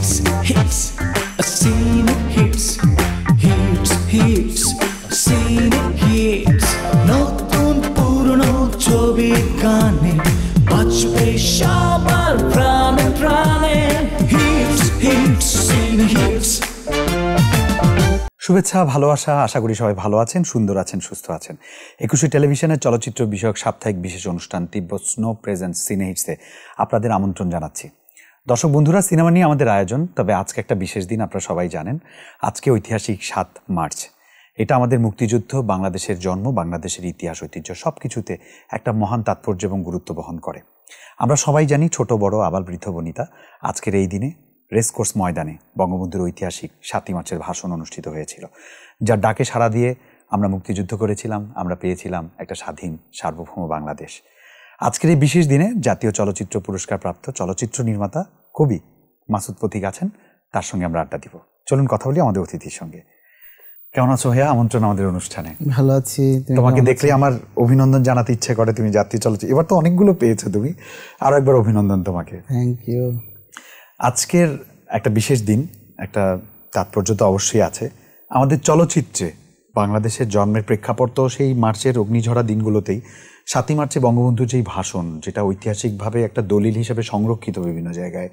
hips, hips. I've seen it hips, hips, hips. I've seen it hips. নতুন পুরনো ছবি গানে বাঁচবে সবার প্রাণে প্রাণে হিপস হিপস সিন হিপস শুভেচ্ছা ভালোবাসা আশা করি সবাই ভালো আছেন সুন্দর আছেন সুস্থ আছেন একুশে টেলিভিশনের চলচ্চিত্র বিষয়ক সাপ্তাহিক বিশেষ অনুষ্ঠান তিব্বত স্নো প্রেজেন্ট সিনেহিটসে আপনাদের আমন্ত্রণ জানাচ্ছি দর্শক বন্ধুরা সিনেমা নিয়ে আমাদের আয়োজন তবে আজকে একটা বিশেষ দিন আপনারা সবাই জানেন আজকে ঐতিহাসিক সাত মার্চ এটা আমাদের মুক্তিযুদ্ধ বাংলাদেশের জন্ম বাংলাদেশের ইতিহাস ঐতিহ্য সব কিছুতে একটা মহান তাৎপর্য এবং গুরুত্ব বহন করে আমরা সবাই জানি ছোট বড় আবার বৃদ্ধ বনিতা আজকের এই দিনে রেসকোর্স ময়দানে বঙ্গবন্ধুর ঐতিহাসিক সাতই মার্চের ভাষণ অনুষ্ঠিত হয়েছিল যার ডাকে সাড়া দিয়ে আমরা মুক্তিযুদ্ধ করেছিলাম আমরা পেয়েছিলাম একটা স্বাধীন সার্বভৌম বাংলাদেশ আজকের এই বিশেষ দিনে জাতীয় চলচ্চিত্র পুরস্কারপ্রাপ্ত চলচ্চিত্র নির্মাতা কবি মাসুদ পথিক আছেন তার সঙ্গে আমরা আড্ডা দিব চলুন কথা বলি আমাদের অতিথির সঙ্গে কেমন আছো ভাইয়া আমন্ত্রণ আমাদের অনুষ্ঠানে ভালো আছি তোমাকে দেখলে আমার অভিনন্দন জানাতে ইচ্ছে করে তুমি জাতীয় চলচ্চিত্র এবার তো অনেকগুলো পেয়েছো তুমি আরও একবার অভিনন্দন তোমাকে থ্যাংক ইউ আজকের একটা বিশেষ দিন একটা তাৎপর্য তো অবশ্যই আছে আমাদের চলচ্চিত্রে বাংলাদেশের জন্মের প্রেক্ষাপট তো সেই মার্চের অগ্নিঝরা দিনগুলোতেই সাতই মার্চে বঙ্গবন্ধুর যেই ভাষণ যেটা ঐতিহাসিকভাবে একটা দলিল হিসাবে সংরক্ষিত বিভিন্ন জায়গায়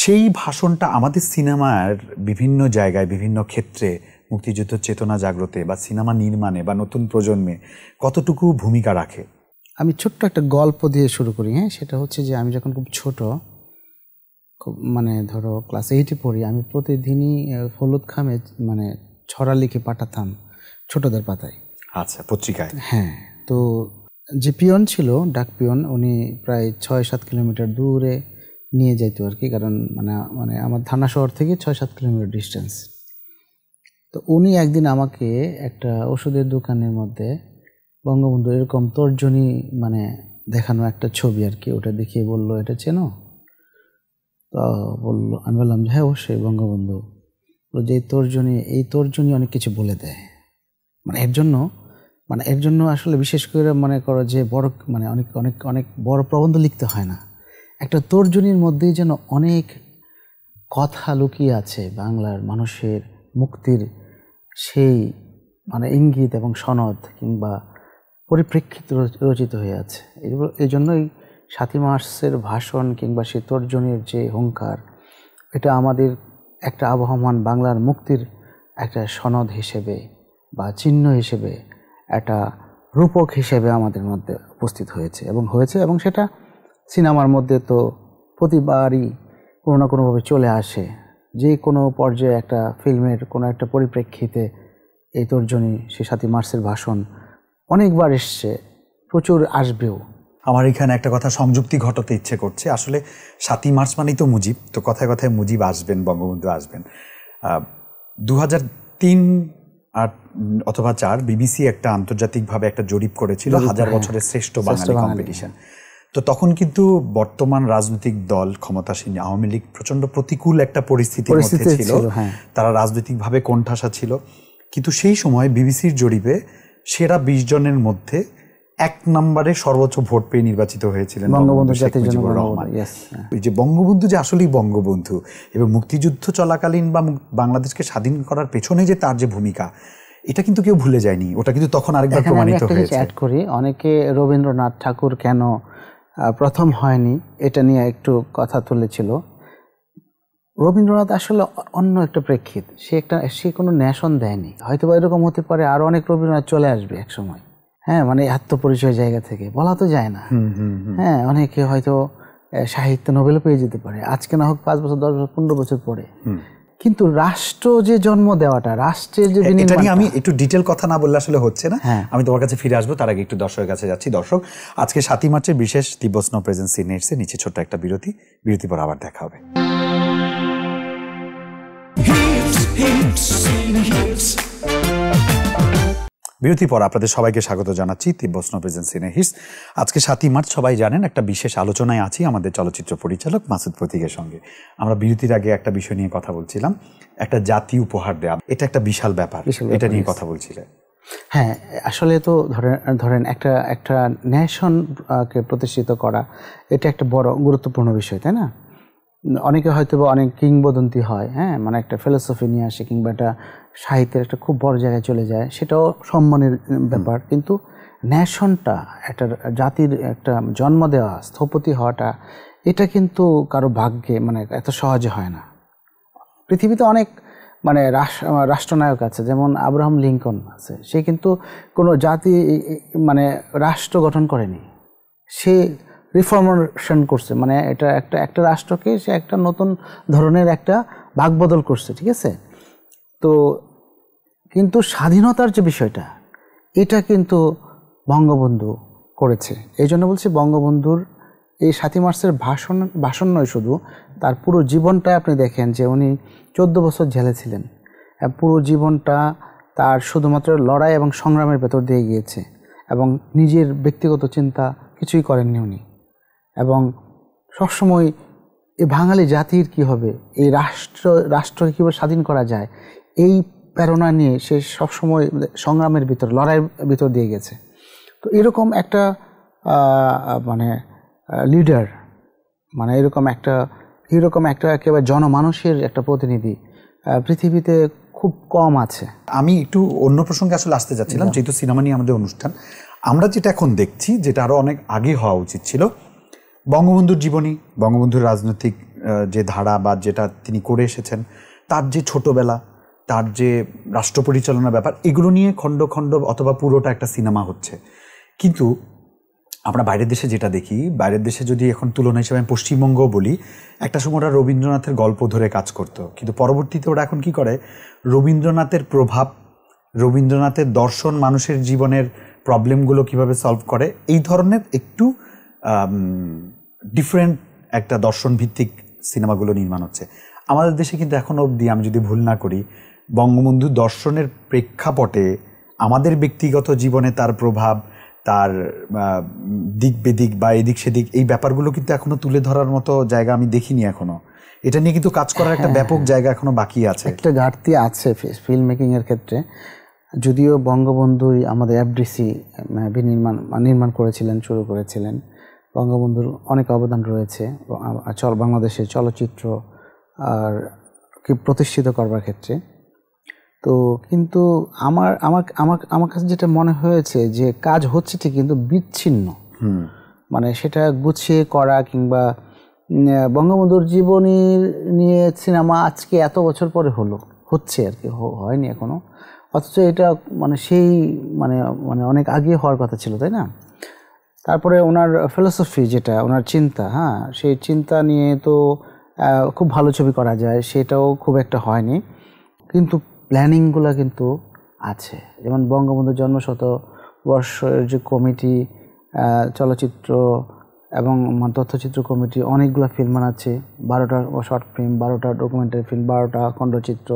সেই ভাষণটা আমাদের সিনেমার বিভিন্ন জায়গায় বিভিন্ন ক্ষেত্রে মুক্তিযুদ্ধ চেতনা জাগ্রতে বা সিনেমা নির্মাণে বা নতুন প্রজন্মে কতটুকু ভূমিকা রাখে আমি ছোট্ট একটা গল্প দিয়ে শুরু করি হ্যাঁ সেটা হচ্ছে যে আমি যখন খুব ছোট খুব মানে ধরো ক্লাস এইটে পড়ি আমি প্রতিদিনই হলুদ খামে মানে ছড়া লিখে পাঠাতাম ছোটদের পাতায় আচ্ছা পত্রিকায় হ্যাঁ তো যে পিয়ন ছিল ডাক পিয়ন উনি প্রায় ছয় সাত কিলোমিটার দূরে নিয়ে যাইতো আর কি কারণ মানে মানে আমার থানা শহর থেকে ছয় সাত কিলোমিটার ডিস্টেন্স তো উনি একদিন আমাকে একটা ওষুধের দোকানের মধ্যে বঙ্গবন্ধু এরকম তর্জনী মানে দেখানো একটা ছবি আর কি ওটা দেখিয়ে বলল এটা চেনো তো বললো আমি বললাম যে হ্যাঁ অবশ্যই বঙ্গবন্ধু যে তর্জনী এই তর্জনী অনেক কিছু বলে দেয় মানে এর জন্য মানে এর জন্য আসলে বিশেষ করে মনে করো যে বড় মানে অনেক অনেক অনেক বড় প্রবন্ধ লিখতে হয় না একটা তর্জনীর মধ্যেই যেন অনেক কথা লুকিয়ে আছে বাংলার মানুষের মুক্তির সেই মানে ইঙ্গিত এবং সনদ কিংবা পরিপ্রেক্ষিত রচিত হয়ে আছে এই জন্যই সাথী মাসের ভাষণ কিংবা সে তর্জনীর যে হুঙ্কার এটা আমাদের একটা আবহমান বাংলার মুক্তির একটা সনদ হিসেবে বা চিহ্ন হিসেবে একটা রূপক হিসেবে আমাদের মধ্যে উপস্থিত হয়েছে এবং হয়েছে এবং সেটা সিনেমার মধ্যে তো প্রতিবারই কোনো না কোনোভাবে চলে আসে যে কোনো পর্যায়ে একটা ফিল্মের কোনো একটা পরিপ্রেক্ষিতে এই তর্জনী সে সাথী মার্সের ভাষণ অনেকবার এসছে প্রচুর আসবেও আমার এখানে একটা কথা সংযুক্তি ঘটাতে ইচ্ছে করছে আসলে সাতই মার্চ মানেই তো মুজিব তো কথায় কথায় মুজিব আসবেন বঙ্গবন্ধু আসবেন দু তিন আর অথবা চার বিবিসি একটা আন্তর্জাতিকভাবে একটা জরিপ করেছিল হাজার হ্যাঁ, বছরের শ্রেষ্ঠ বাংলা কম্পিটিশন তো তখন কিন্তু বর্তমান রাজনৈতিক দল ক্ষমতাসীন আওয়ামী লীগ প্রচণ্ড প্রতিকূল একটা পরিস্থিতির মধ্যে ছিল হ্যাঁ। তারা রাজনৈতিকভাবে কোণঠাসা ছিল কিন্তু সেই সময় বিবিসির জরিপে সেরা বিশ জনের মধ্যে এক নম্বরে সর্বোচ্চ ভোট পেয়ে নির্বাচিত হয়েছিলেন বঙ্গবন্ধু যে বঙ্গবন্ধু যে আসলেই বঙ্গবন্ধু এবং মুক্তিযুদ্ধ চলাকালীন বা বাংলাদেশকে স্বাধীন করার পেছনে যে তার যে ভূমিকা এটা কিন্তু কেউ ভুলে যায়নি ওটা কিন্তু তখন আরেকবার প্রমাণিত হয়েছে অ্যাড করি অনেকে রবীন্দ্রনাথ ঠাকুর কেন প্রথম হয়নি এটা নিয়ে একটু কথা তুলেছিল রবীন্দ্রনাথ আসলে অন্য একটা প্রেক্ষিত সে একটা সে কোনো ন্যাশন দেয়নি হয়তো বা এরকম হতে পারে আর অনেক রবীন্দ্রনাথ চলে আসবে একসময় হ্যাঁ মানে আত্মপরিচয় জায়গা থেকে বলা তো যায় না হ্যাঁ অনেকে হয়তো সাহিত্য নোবেল পেয়ে যেতে পারে আজকে না হোক পাঁচ বছর দশ বছর পনেরো বছর পরে কিন্তু রাষ্ট্র যে জন্ম দেওয়াটা রাষ্ট্রের যে এটা নিয়ে আমি একটু ডিটেল কথা না বললে আসলে হচ্ছে না হ্যাঁ। আমি তোমার কাছে ফিরে আসবো তার আগে একটু দর্শকের কাছে যাচ্ছি দর্শক আজকে সাতই মার্চের বিশেষ দিবস প্রেজেন্সি নেটসে নিচে ছোট্ট একটা বিরতি বিরতি পর আবার দেখা হবে বিরতি পর আপনাদের সবাইকে স্বাগত জানাচ্ছি তিব্বত স্নোপেজেন সিনেহিস আজকে সাতই মার্চ সবাই জানেন একটা বিশেষ আলোচনায় আছি আমাদের চলচ্চিত্র পরিচালক মাসুদ প্রতীকের সঙ্গে আমরা বিরতির আগে একটা বিষয় নিয়ে কথা বলছিলাম একটা জাতি উপহার দেওয়া এটা একটা বিশাল ব্যাপার এটা নিয়ে কথা বলছিলেন হ্যাঁ আসলে তো ধরেন ধরেন একটা একটা ন্যাশনকে প্রতিষ্ঠিত করা এটা একটা বড় গুরুত্বপূর্ণ বিষয় তাই না অনেকে হয়তো বা অনেক কিংবদন্তি হয় হ্যাঁ মানে একটা ফিলোসফি নিয়ে আসে কিংবা একটা সাহিত্যের একটা খুব বড় জায়গায় চলে যায় সেটাও সম্মানের ব্যাপার কিন্তু ন্যাশনটা একটা জাতির একটা জন্ম দেওয়া স্থপতি হওয়াটা এটা কিন্তু কারো ভাগ্যে মানে এত সহজে হয় না পৃথিবীতে অনেক মানে রাষ্ট্রনায়ক আছে যেমন আব্রাহাম লিঙ্কন আছে সে কিন্তু কোনো জাতি মানে রাষ্ট্র গঠন করেনি সে রিফর্মেশন করছে মানে এটা একটা একটা রাষ্ট্রকে সে একটা নতুন ধরনের একটা বাকবদল করছে ঠিক আছে তো কিন্তু স্বাধীনতার যে বিষয়টা এটা কিন্তু বঙ্গবন্ধু করেছে এই জন্য বলছি বঙ্গবন্ধুর এই সাতই মার্চের ভাষণ ভাষণ নয় শুধু তার পুরো জীবনটাই আপনি দেখেন যে উনি চোদ্দ বছর ঝেলেছিলেন পুরো জীবনটা তার শুধুমাত্র লড়াই এবং সংগ্রামের ভেতর দিয়ে গিয়েছে এবং নিজের ব্যক্তিগত চিন্তা কিছুই করেননি উনি এবং সবসময় এই বাঙালি জাতির কি হবে এই রাষ্ট্র রাষ্ট্রকে কীভাবে স্বাধীন করা যায় এই প্রেরণা নিয়ে সে সবসময় সংগ্রামের ভিতর লড়াইয়ের ভিতর দিয়ে গেছে তো এরকম একটা মানে লিডার মানে এরকম একটা এরকম একটা একেবারে জনমানুষের একটা প্রতিনিধি পৃথিবীতে খুব কম আছে আমি একটু অন্য প্রসঙ্গে আসলে আসতে যাচ্ছিলাম যেহেতু সিনেমা নিয়ে আমাদের অনুষ্ঠান আমরা যেটা এখন দেখছি যেটা আরও অনেক আগে হওয়া উচিত ছিল বঙ্গবন্ধুর জীবনী বঙ্গবন্ধুর রাজনৈতিক যে ধারা বা যেটা তিনি করে এসেছেন তার যে ছোটবেলা তার যে রাষ্ট্র পরিচালনার ব্যাপার এগুলো নিয়ে খণ্ড খণ্ড অথবা পুরোটা একটা সিনেমা হচ্ছে কিন্তু আমরা বাইরের দেশে যেটা দেখি বাইরের দেশে যদি এখন তুলনা হিসেবে আমি পশ্চিমবঙ্গ বলি একটা সময় ওরা রবীন্দ্রনাথের গল্প ধরে কাজ করত কিন্তু পরবর্তীতে ওরা এখন কি করে রবীন্দ্রনাথের প্রভাব রবীন্দ্রনাথের দর্শন মানুষের জীবনের প্রবলেমগুলো কিভাবে সলভ করে এই ধরনের একটু ডিফারেন্ট একটা দর্শন ভিত্তিক সিনেমাগুলো নির্মাণ হচ্ছে আমাদের দেশে কিন্তু এখন অবধি আমি যদি ভুল না করি বঙ্গবন্ধু দর্শনের প্রেক্ষাপটে আমাদের ব্যক্তিগত জীবনে তার প্রভাব তার দিক বেদিক বা এদিক সেদিক এই ব্যাপারগুলো কিন্তু এখনও তুলে ধরার মতো জায়গা আমি দেখিনি এখনও এটা নিয়ে কিন্তু কাজ করার একটা হ্যাঁ। ব্যাপক জায়গা এখনও বাকি আছে একটা ঘাটতি আছে ফিল্ম মেকিংয়ের ক্ষেত্রে যদিও বঙ্গবন্ধুই আমাদের এফডিসি বিনির্মাণ নির্মাণ করেছিলেন শুরু করেছিলেন বঙ্গবন্ধুর অনেক অবদান রয়েছে চল বাংলাদেশের চলচ্চিত্র আর কি প্রতিষ্ঠিত করবার ক্ষেত্রে তো কিন্তু আমার আমার আমার আমার কাছে যেটা মনে হয়েছে যে কাজ হচ্ছে ঠিক কিন্তু বিচ্ছিন্ন মানে সেটা গুছিয়ে করা কিংবা বঙ্গবন্ধুর জীবনী নিয়ে সিনেমা আজকে এত বছর পরে হলো হচ্ছে আর কি হয়নি এখনো অথচ এটা মানে সেই মানে মানে অনেক আগে হওয়ার কথা ছিল তাই না তারপরে ওনার ফিলোসফি যেটা ওনার চিন্তা হ্যাঁ সেই চিন্তা নিয়ে তো খুব ভালো ছবি করা যায় সেটাও খুব একটা হয়নি কিন্তু প্ল্যানিংগুলো কিন্তু আছে যেমন বঙ্গবন্ধু জন্মশত বর্ষের যে কমিটি চলচ্চিত্র এবং তথ্যচিত্র কমিটি অনেকগুলো ফিল্ম বানাচ্ছে বারোটা শর্ট ফিল্ম বারোটা ডকুমেন্টারি ফিল্ম বারোটা খণ্ডচিত্র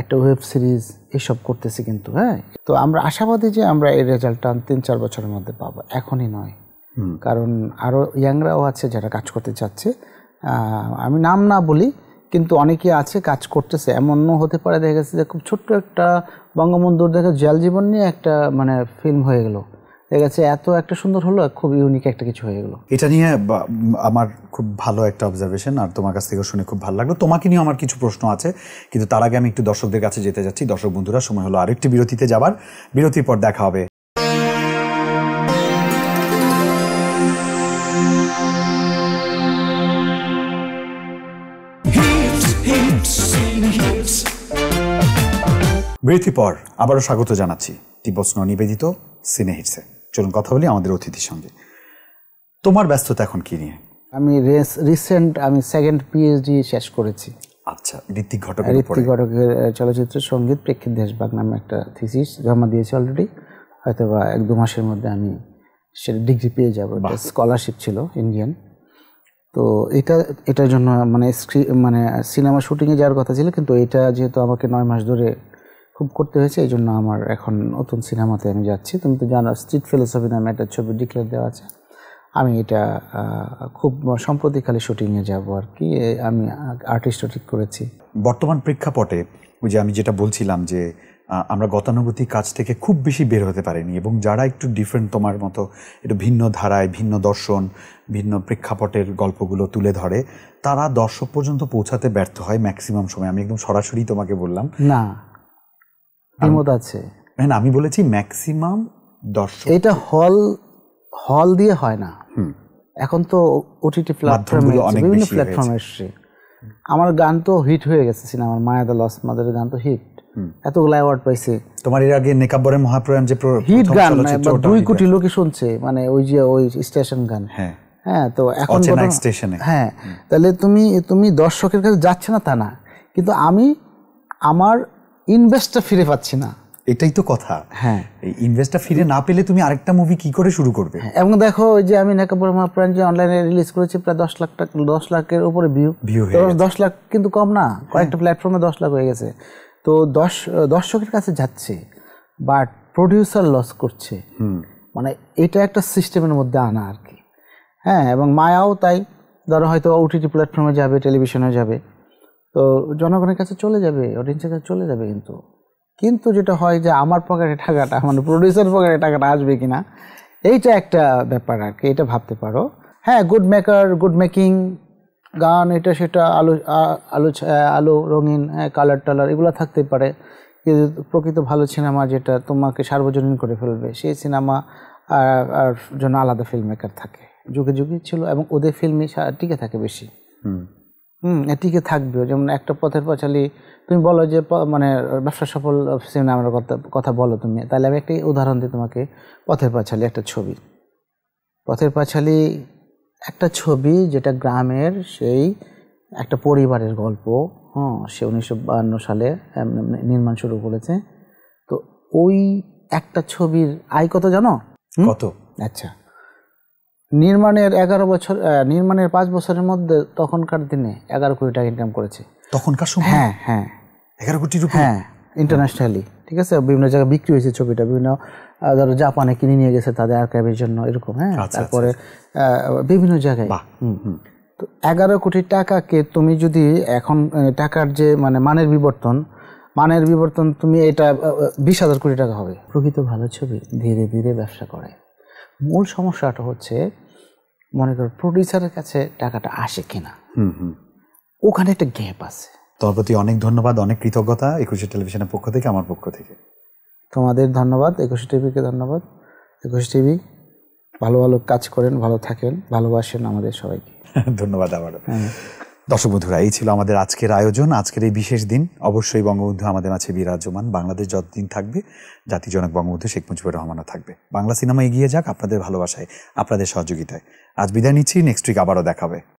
একটা ওয়েব সিরিজ এসব করতেছে কিন্তু হ্যাঁ তো আমরা আশাবাদী যে আমরা এই রেজাল্টটা তিন চার বছরের মধ্যে পাবো এখনই নয় কারণ আরও ইয়াংরাও আছে যারা কাজ করতে চাচ্ছে আমি নাম না বলি কিন্তু অনেকে আছে কাজ করতেছে এমনও হতে পারে দেখা গেছে যে খুব ছোট্ট একটা বঙ্গবন্ধুর দেখে জেল জীবন নিয়ে একটা মানে ফিল্ম হয়ে গেলো দেখা গেছে এত একটা সুন্দর হলো খুব ইউনিক একটা কিছু হয়ে গেলো এটা নিয়ে আমার খুব ভালো একটা অবজারভেশন আর তোমার কাছ থেকে শুনে খুব ভালো লাগলো তোমাকে নিয়ে আমার কিছু প্রশ্ন আছে কিন্তু তার আগে আমি একটু দর্শকদের কাছে যেতে যাচ্ছি দর্শক বন্ধুরা সময় হলো আরেকটি বিরতিতে যাবার বিরতির পর দেখা হবে বিরতি পর আবারও স্বাগত জানাচ্ছি তিব্বস্ন নিবেদিত সিনে হিটসে চলুন কথা বলি আমাদের অতিথির সঙ্গে তোমার ব্যস্ততা এখন কি নিয়ে আমি রিসেন্ট আমি সেকেন্ড পিএইচডি শেষ করেছি আচ্ছা ঋত্বিক ঘটক ঋত্বিক ঘটকের চলচ্চিত্র সঙ্গীত প্রেক্ষিত দেশবাগ নামে একটা থিসিস জমা দিয়েছি অলরেডি হয়তো বা এক দু মাসের মধ্যে আমি সেটা ডিগ্রি পেয়ে যাবো স্কলারশিপ ছিল ইন্ডিয়ান তো এটা এটার জন্য মানে মানে সিনেমা শুটিংয়ে যাওয়ার কথা ছিল কিন্তু এটা যেহেতু আমাকে নয় মাস ধরে খুব করতে হয়েছে এই জন্য আমার এখন নতুন সিনেমাতে আমি যাচ্ছি তুমি তো জানো স্ট্রিট ফিলোসফি নামে একটা ছবি ডিক্লেয়ার দেওয়া আছে আমি এটা খুব সম্প্রতিকালে শুটিংয়ে যাব আর কি আমি আর্টিস্ট ঠিক করেছি বর্তমান প্রেক্ষাপটে ওই যে আমি যেটা বলছিলাম যে আমরা গতানুগতিক কাজ থেকে খুব বেশি বের হতে পারিনি এবং যারা একটু ডিফারেন্ট তোমার মতো একটু ভিন্ন ধারায় ভিন্ন দর্শন ভিন্ন প্রেক্ষাপটের গল্পগুলো তুলে ধরে তারা দর্শক পর্যন্ত পৌঁছাতে ব্যর্থ হয় ম্যাক্সিমাম সময় আমি একদম সরাসরি তোমাকে বললাম না আছে হ্যাঁ, আমি বলেছি ম্যাক্সিমাম দর্শক এটা হল হল দিয়ে হয় না এখন তো ওটিটি প্ল্যাটফর্মে বিভিন্ন প্ল্যাটফর্মে এসছে আমার গান তো হিট হয়ে গেছে সিনেমার মায়া দা লস মাদের গান তো হিট অ্যাওয়ার্ড পাইছে তোমার এর আগে নেকাব্বরের মহাপ্রয়াণ যে হিট গান মানে দুই কোটি লোকে শুনছে মানে ওই যে ওই স্টেশন গান হ্যাঁ হ্যাঁ তো এখন স্টেশনে হ্যাঁ তাহলে তুমি তুমি দর্শকের কাছে যাচ্ছে না তা না কিন্তু আমি আমার ইনভেস্টটা ফিরে পাচ্ছি না এটাই তো কথা হ্যাঁ এই ইনভেস্টটা ফিরে না পেলে তুমি আরেকটা মুভি কি করে শুরু করবে হ্যাঁ, এবং দেখো ওই যে আমি নাকাপুর প্রাণ যে অনলাইনে রিলিজ করেছি প্রায় দশ লাখ টাকা দশ লাখের উপরে ভিউ ভিউ দশ লাখ কিন্তু কম না হ্যাঁ। কয়েকটা প্ল্যাটফর্মে দশ লাখ হয়ে গেছে তো দশ দর্শকের কাছে যাচ্ছে বাট প্রডিউসার লস করছে মানে এটা একটা সিস্টেমের মধ্যে আনা আর কি হ্যাঁ এবং মায়াও তাই ধরো হয়তো ওটিটি প্ল্যাটফর্মে যাবে টেলিভিশনে যাবে তো জনগণের কাছে চলে যাবে অডিয়েন্সের কাছে চলে যাবে কিন্তু কিন্তু যেটা হয় যে আমার পকেটে টাকাটা মানে প্রডিউসার পকেটে টাকাটা আসবে কি না এইটা একটা ব্যাপার আর কি এটা ভাবতে পারো হ্যাঁ গুড মেকার গুড মেকিং গান এটা সেটা আলো আলো আলো রঙিন কালার টালার এগুলো থাকতে পারে কিন্তু প্রকৃত ভালো সিনেমা যেটা তোমাকে সার্বজনীন করে ফেলবে সেই সিনেমা আর জন্য আলাদা ফিল্ম মেকার থাকে যুগে যুগে ছিল এবং ওদের ফিল্মে টিকে থাকে বেশি হুম হুম টিকে থাকবে যেমন একটা পথের পাঁচালী তুমি বলো যে মানে ব্যবসা সফল সিনেমার কথা কথা বলো তুমি তাহলে আমি একটি উদাহরণ দিই তোমাকে পথের পাঁচালী একটা ছবি পথের পাঁচালী একটা ছবি যেটা গ্রামের সেই একটা পরিবারের গল্প হ্যাঁ সে উনিশশো সালে নির্মাণ শুরু করেছে তো ওই একটা ছবির আয় কত জানো কত আচ্ছা নির্মাণের এগারো বছর নির্মাণের পাঁচ বছরের মধ্যে তখনকার দিনে এগারো কোটি টাকা ইনকাম করেছে তখনকার সময় হ্যাঁ হ্যাঁ এগারো কোটি রুপি হ্যাঁ ইন্টারন্যাশনালি ঠিক আছে বিভিন্ন জায়গায় বিক্রি হয়েছে ছবিটা বিভিন্ন ধরো জাপানে কিনে নিয়ে গেছে তাদের আর্কাইভের জন্য এরকম হ্যাঁ আচ্ছা, আচ্ছা, তারপরে আচ্ছা। বিভিন্ন জায়গায় তো এগারো কোটি টাকাকে তুমি যদি এখন টাকার যে মানে মানের বিবর্তন মানের বিবর্তন তুমি এটা বিশ হাজার কোটি টাকা হবে প্রকৃত ভালো ছবি ধীরে ধীরে ব্যবসা করায় মূল সমস্যাটা হচ্ছে মনে করো প্রডিউসারের কাছে টাকাটা আসে কিনা ওখানে একটা গ্যাপ আছে তোমার প্রতি অনেক ধন্যবাদ অনেক কৃতজ্ঞতা একুশে টেলিভিশনের পক্ষ থেকে আমার পক্ষ থেকে তোমাদের ধন্যবাদ একুশে টিভিকে ধন্যবাদ একুশে টিভি ভালো ভালো কাজ করেন ভালো থাকেন ভালোবাসেন আমাদের সবাইকে ধন্যবাদ আবার হ্যাঁ। দর্শক বন্ধুরা এই ছিল আমাদের আজকের আয়োজন আজকের এই বিশেষ দিন অবশ্যই বঙ্গবন্ধু আমাদের মাঝে বিরাজমান বাংলাদেশ যতদিন থাকবে জাতিজনক বঙ্গবন্ধু শেখ মুজিবুর রহমানও থাকবে বাংলা সিনেমা এগিয়ে যাক আপনাদের ভালোবাসায় আপনাদের সহযোগিতায় আজ বিদায় নিচ্ছি নেক্সট উইক আবারও দেখাবে